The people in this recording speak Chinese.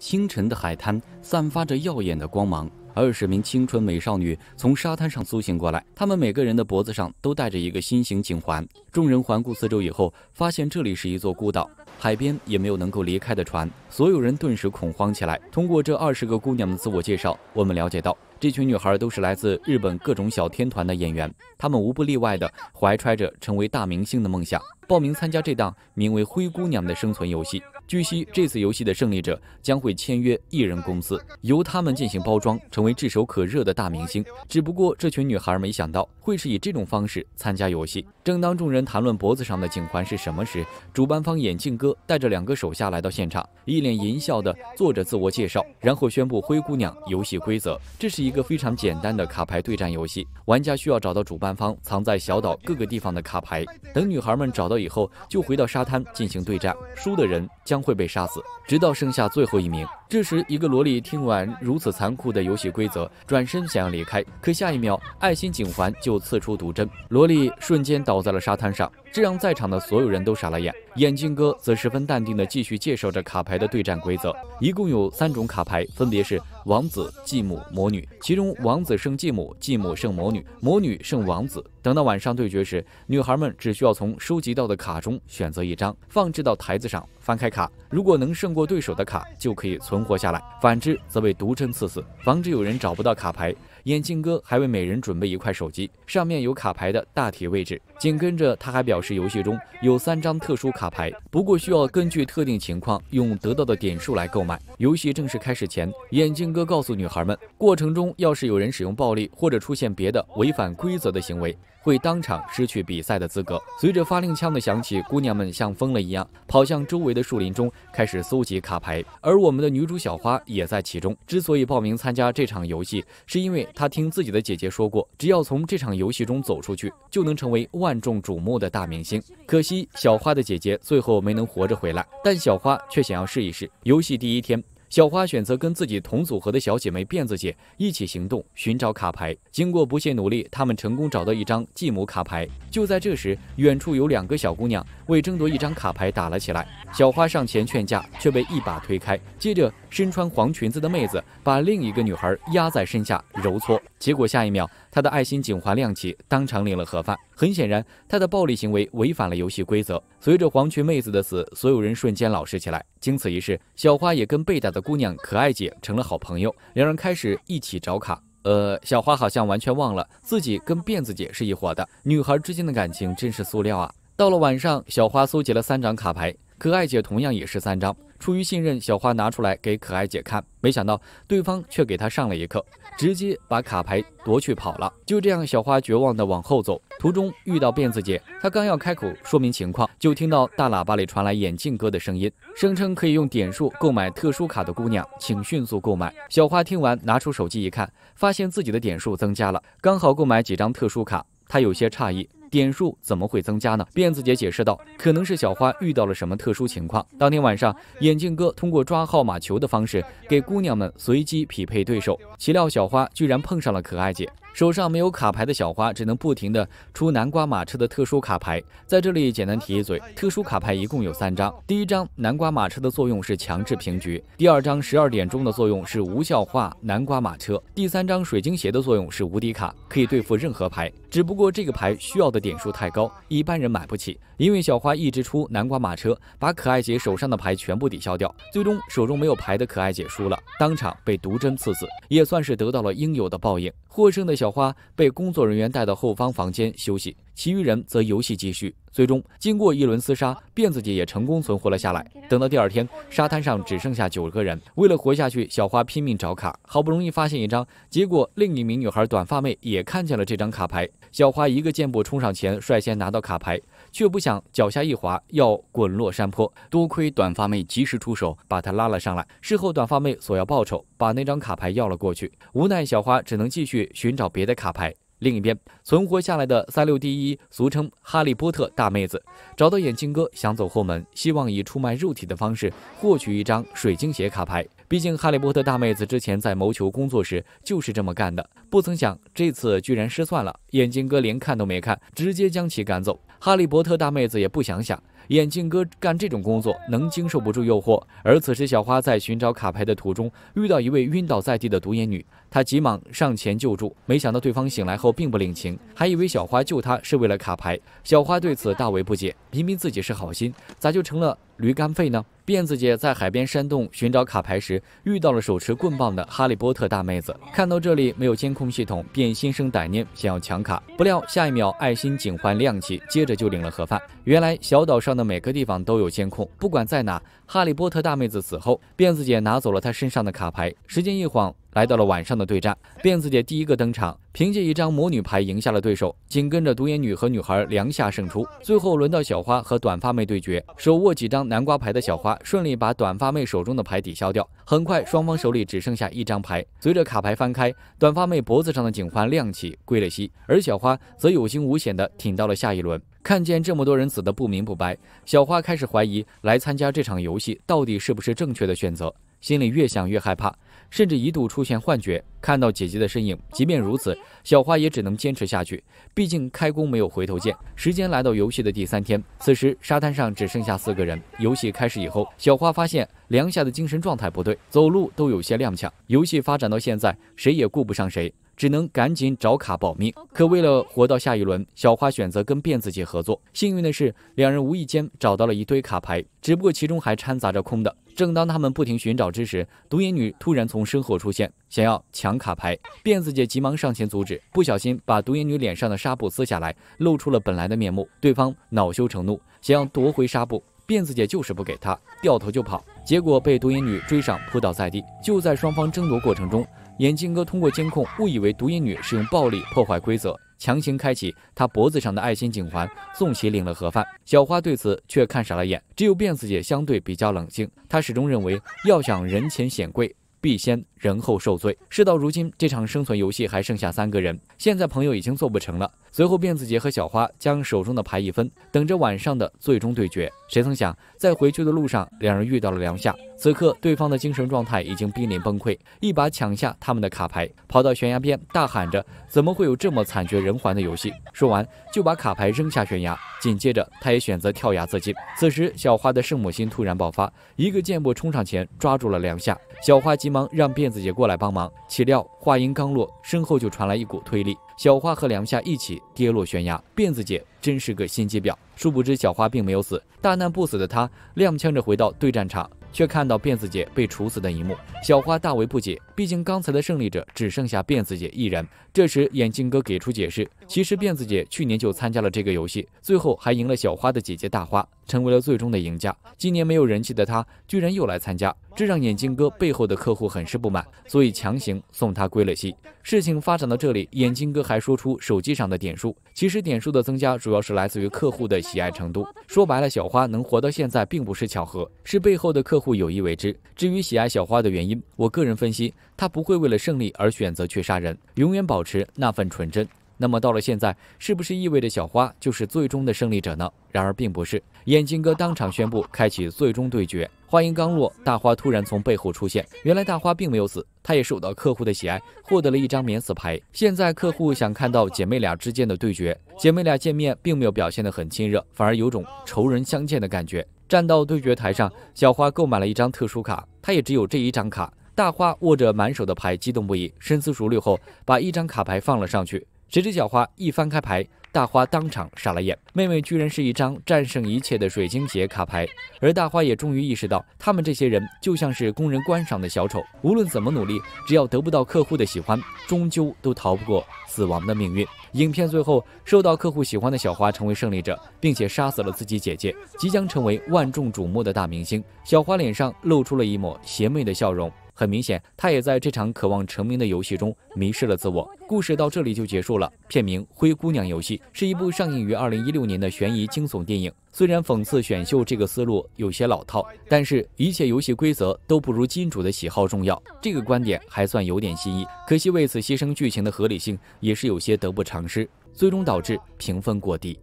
清晨的海滩散发着耀眼的光芒。二十名青春美少女从沙滩上苏醒过来，她们每个人的脖子上都戴着一个心形颈环。众人环顾四周以后，发现这里是一座孤岛，海边也没有能够离开的船。所有人顿时恐慌起来。通过这二十个姑娘的自我介绍，我们了解到，这群女孩都是来自日本各种小天团的演员，她们无不例外的怀揣着成为大明星的梦想，报名参加这档名为《灰姑娘》的生存游戏。据悉，这次游戏的胜利者将会签约艺人公司，由他们进行包装，成为炙手可热的大明星。只不过，这群女孩没想到会是以这种方式参加游戏。正当众人谈论脖子上的颈环是什么时，主办方眼镜哥带着两个手下来到现场，一脸淫笑的做着自我介绍，然后宣布灰姑娘游戏规则。这是一个非常简单的卡牌对战游戏，玩家需要找到主办方藏在小岛各个地方的卡牌。等女孩们找到以后，就回到沙滩进行对战，输的人将。会被杀死，直到剩下最后一名。这时，一个萝莉听完如此残酷的游戏规则，转身想要离开，可下一秒，爱心警环就刺出毒针，萝莉瞬间倒在了沙滩上，这让在场的所有人都傻了眼。眼镜哥则十分淡定地继续介绍着卡牌的对战规则，一共有三种卡牌，分别是王子、继母、魔女，其中王子胜继母，继母胜魔女，魔女胜王子。等到晚上对决时，女孩们只需要从收集到的卡中选择一张，放置到台子上，翻开卡，如果能胜过对手的卡，就可以存。存活下来，反之则被毒针刺死。防止有人找不到卡牌。眼镜哥还为每人准备一块手机，上面有卡牌的大体位置。紧跟着，他还表示游戏中有三张特殊卡牌，不过需要根据特定情况用得到的点数来购买。游戏正式开始前，眼镜哥告诉女孩们，过程中要是有人使用暴力或者出现别的违反规则的行为，会当场失去比赛的资格。随着发令枪的响起，姑娘们像疯了一样跑向周围的树林中，开始搜集卡牌。而我们的女主小花也在其中。之所以报名参加这场游戏，是因为。她听自己的姐姐说过，只要从这场游戏中走出去，就能成为万众瞩目的大明星。可惜小花的姐姐最后没能活着回来，但小花却想要试一试。游戏第一天，小花选择跟自己同组合的小姐妹辫子姐一起行动，寻找卡牌。经过不懈努力，他们成功找到一张继母卡牌。就在这时，远处有两个小姑娘为争夺一张卡牌打了起来。小花上前劝架，却被一把推开。接着，身穿黄裙子的妹子把另一个女孩压在身下揉搓，结果下一秒她的爱心警环亮起，当场领了盒饭。很显然，她的暴力行为违反了游戏规则。随着黄裙妹子的死，所有人瞬间老实起来。经此一事，小花也跟被打的姑娘可爱姐成了好朋友，两人开始一起找卡。呃，小花好像完全忘了自己跟辫子姐是一伙的。女孩之间的感情真是塑料啊！到了晚上，小花搜集了三张卡牌，可爱姐同样也是三张。出于信任，小花拿出来给可爱姐看，没想到对方却给她上了一课，直接把卡牌夺去跑了。就这样，小花绝望地往后走，途中遇到辫子姐，她刚要开口说明情况，就听到大喇叭里传来眼镜哥的声音，声称可以用点数购买特殊卡的姑娘，请迅速购买。小花听完，拿出手机一看，发现自己的点数增加了，刚好购买几张特殊卡，她有些诧异。点数怎么会增加呢？辫子姐解释道：“可能是小花遇到了什么特殊情况。”当天晚上，眼镜哥通过抓号码球的方式给姑娘们随机匹配对手，岂料小花居然碰上了可爱姐。手上没有卡牌的小花只能不停的出南瓜马车的特殊卡牌。在这里简单提一嘴，特殊卡牌一共有三张，第一张南瓜马车的作用是强制平局，第二张十二点钟的作用是无效化南瓜马车，第三张水晶鞋的作用是无敌卡，可以对付任何牌。只不过这个牌需要的。点数太高，一般人买不起。因为小花一直出南瓜马车，把可爱姐手上的牌全部抵消掉，最终手中没有牌的可爱姐输了，当场被毒针刺死，也算是得到了应有的报应。获胜的小花被工作人员带到后方房间休息。其余人则游戏继续，最终经过一轮厮杀，辫子姐也成功存活了下来。等到第二天，沙滩上只剩下九个人。为了活下去，小花拼命找卡，好不容易发现一张，结果另一名女孩短发妹也看见了这张卡牌。小花一个箭步冲上前，率先拿到卡牌，却不想脚下一滑，要滚落山坡。多亏短发妹及时出手，把她拉了上来。事后，短发妹索要报酬，把那张卡牌要了过去。无奈，小花只能继续寻找别的卡牌。另一边存活下来的三六第一，俗称哈利波特大妹子，找到眼镜哥想走后门，希望以出卖肉体的方式获取一张水晶鞋卡牌。毕竟哈利波特大妹子之前在谋求工作时就是这么干的。不曾想这次居然失算了，眼镜哥连看都没看，直接将其赶走。哈利波特大妹子也不想想。眼镜哥干这种工作能经受不住诱惑，而此时小花在寻找卡牌的途中，遇到一位晕倒在地的独眼女，她急忙上前救助，没想到对方醒来后并不领情，还以为小花救她是为了卡牌。小花对此大为不解，明明自己是好心，咋就成了驴肝肺呢？辫子姐在海边山洞寻找卡牌时，遇到了手持棍棒的哈利波特大妹子，看到这里没有监控系统，便心生歹念，想要抢卡。不料下一秒爱心警幻亮起，接着就领了盒饭。原来小岛上的。每个地方都有监控，不管在哪。哈利波特大妹子死后，辫子姐拿走了她身上的卡牌。时间一晃，来到了晚上的对战。辫子姐第一个登场，凭借一张魔女牌赢下了对手。紧跟着，独眼女和女孩两下胜出。最后轮到小花和短发妹对决，手握几张南瓜牌的小花顺利把短发妹手中的牌抵消掉。很快，双方手里只剩下一张牌。随着卡牌翻开，短发妹脖子上的警环亮起，归了西。而小花则有惊无险的挺到了下一轮。看见这么多人死得不明不白，小花开始怀疑来参加这场游戏到底是不是正确的选择，心里越想越害怕，甚至一度出现幻觉，看到姐姐的身影。即便如此，小花也只能坚持下去，毕竟开弓没有回头箭。时间来到游戏的第三天，此时沙滩上只剩下四个人。游戏开始以后，小花发现梁夏的精神状态不对，走路都有些踉跄。游戏发展到现在，谁也顾不上谁。只能赶紧找卡保命，可为了活到下一轮，小花选择跟辫子姐合作。幸运的是，两人无意间找到了一堆卡牌，只不过其中还掺杂着空的。正当他们不停寻找之时，独眼女突然从身后出现，想要抢卡牌。辫子姐急忙上前阻止，不小心把独眼女脸上的纱布撕下来，露出了本来的面目。对方恼羞成怒，想要夺回纱布，辫子姐就是不给他，掉头就跑，结果被独眼女追上，扑倒在地。就在双方争夺过程中。眼镜哥通过监控误以为独眼女使用暴力破坏规则，强行开启他脖子上的爱心颈环，送其领了盒饭。小花对此却看傻了眼，只有辫子姐相对比较冷静，她始终认为要想人前显贵，必先人后受罪。事到如今，这场生存游戏还剩下三个人，现在朋友已经做不成了。随后，辫子姐和小花将手中的牌一分，等着晚上的最终对决。谁曾想，在回去的路上，两人遇到了梁夏。此刻，对方的精神状态已经濒临崩溃，一把抢下他们的卡牌，跑到悬崖边，大喊着：“怎么会有这么惨绝人寰的游戏？”说完，就把卡牌扔下悬崖。紧接着，他也选择跳崖自尽。此时，小花的圣母心突然爆发，一个箭步冲上前，抓住了梁夏。小花急忙让辫子姐过来帮忙，岂料。话音刚落，身后就传来一股推力，小花和梁夏一起跌落悬崖。辫子姐真是个心机婊，殊不知小花并没有死，大难不死的她踉跄着回到对战场，却看到辫子姐被处死的一幕。小花大为不解，毕竟刚才的胜利者只剩下辫子姐一人。这时眼镜哥给出解释，其实辫子姐去年就参加了这个游戏，最后还赢了小花的姐姐大花。成为了最终的赢家。今年没有人气的他，居然又来参加，这让眼镜哥背后的客户很是不满，所以强行送他归了西。事情发展到这里，眼镜哥还说出手机上的点数。其实点数的增加，主要是来自于客户的喜爱程度。说白了，小花能活到现在，并不是巧合，是背后的客户有意为之。至于喜爱小花的原因，我个人分析，他不会为了胜利而选择去杀人，永远保持那份纯真。那么到了现在，是不是意味着小花就是最终的胜利者呢？然而并不是。眼镜哥当场宣布开启最终对决，话音刚落，大花突然从背后出现。原来大花并没有死，她也受到客户的喜爱，获得了一张免死牌。现在客户想看到姐妹俩之间的对决。姐妹俩见面并没有表现得很亲热，反而有种仇人相见的感觉。站到对决台上，小花购买了一张特殊卡，她也只有这一张卡。大花握着满手的牌，激动不已。深思熟虑后，把一张卡牌放了上去。谁知小花一翻开牌，大花当场傻了眼，妹妹居然是一张战胜一切的水晶鞋卡牌，而大花也终于意识到，他们这些人就像是供人观赏的小丑，无论怎么努力，只要得不到客户的喜欢，终究都逃不过死亡的命运。影片最后，受到客户喜欢的小花成为胜利者，并且杀死了自己姐姐，即将成为万众瞩目的大明星。小花脸上露出了一抹邪魅的笑容。很明显，他也在这场渴望成名的游戏中迷失了自我。故事到这里就结束了。片名《灰姑娘游戏》是一部上映于二零一六年的悬疑惊悚电影。虽然讽刺选秀这个思路有些老套，但是一切游戏规则都不如金主的喜好重要。这个观点还算有点新意，可惜为此牺牲剧情的合理性也是有些得不偿失，最终导致评分过低。